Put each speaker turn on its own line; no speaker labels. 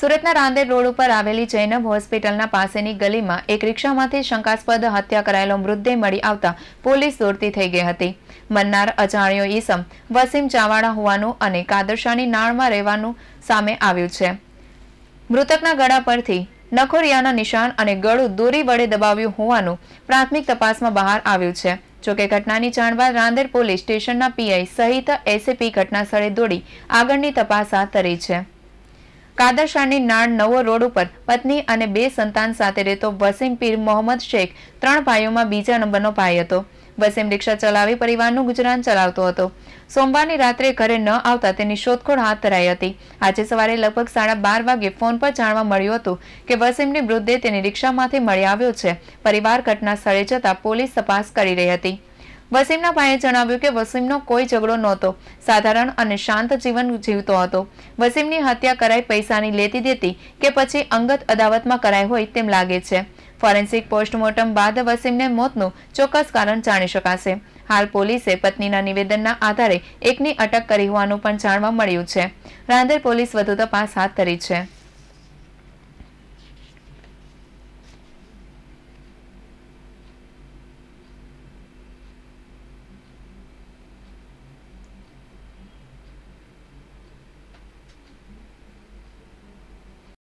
સુરતના રાંદેર રોડ ઉપર આવેલી જૈનબ હોસ્પિટલના પાસેની ગલીમાં એક રિક્ષામાંથી શંકાસ્પદ હત્યા કરાયેલો મૃતદેહ મળી આવતા પોલીસ દોડતી થઈ ગઈ હતી મન્નાર અજાણ્યો ઈસમ વસીમ ચાવાડા હોવાનું અને કાદરશાની નાળમાં રહેવાનું સામે આવ્યું છે મૃતકના ગળા પરથી નખોરિયાના નિશાન અને ગળું દોરી વડે દબાવ્યું હોવાનું પ્રાથમિક તપાસમાં બહાર આવ્યું છે જોકે ઘટનાની જાણ બાદ રાંદેર પોલીસ સ્ટેશનના પીઆઈ સહિત એસએપી ઘટનાસ્થળે દોડી આગળની તપાસ હાથ ધરી છે કાદરશાહની નાળ નવો રોડ ઉપર પત્ની અને બે સંતાન સાથે રહેતો વસીમ પીર મોહમ્મદ શેખ ત્રણ ભાઈઓમાં બીજા નંબરનો ભાઈ હતો વસીમ રિક્ષા ચલાવી પરિવારનું ગુજરાન ચલાવતો હતો સોમવારની રાત્રે ઘરે ન આવતા તેની શોધખોળ હાથ ધરાઈ હતી આજે સવારે લગભગ સાડા બાર વાગે ફોન પર જાણવા મળ્યું હતું કે વસીમની મૃતદેહ તેની રિક્ષામાંથી મળી આવ્યો છે પરિવાર ઘટના સ્થળે જતા પોલીસ તપાસ કરી રહી હતી વસીમના ભાઈએ જણાવ્યું કે વસીમનો કોઈ ઝઘડો નહોતો સાધારણ અને શાંત જીવન જીવતો હતો વસીમની હત્યા કરાઈ પૈસાની લેતી દેતી કે પછી અંગત અદાવતમાં કરાઈ હોય તેમ લાગે છે ફોરેન્સિક પોસ્ટમોર્ટમ બાદ વસીમને મોતનું ચોક્કસ કારણ જાણી શકાશે હાલ પોલીસે પત્નીના નિવેદનના આધારે એકની અટક કરી હોવાનું પણ જાણવા મળ્યું છે રાંદેર પોલીસ વધુ તપાસ હાથ ધરી છે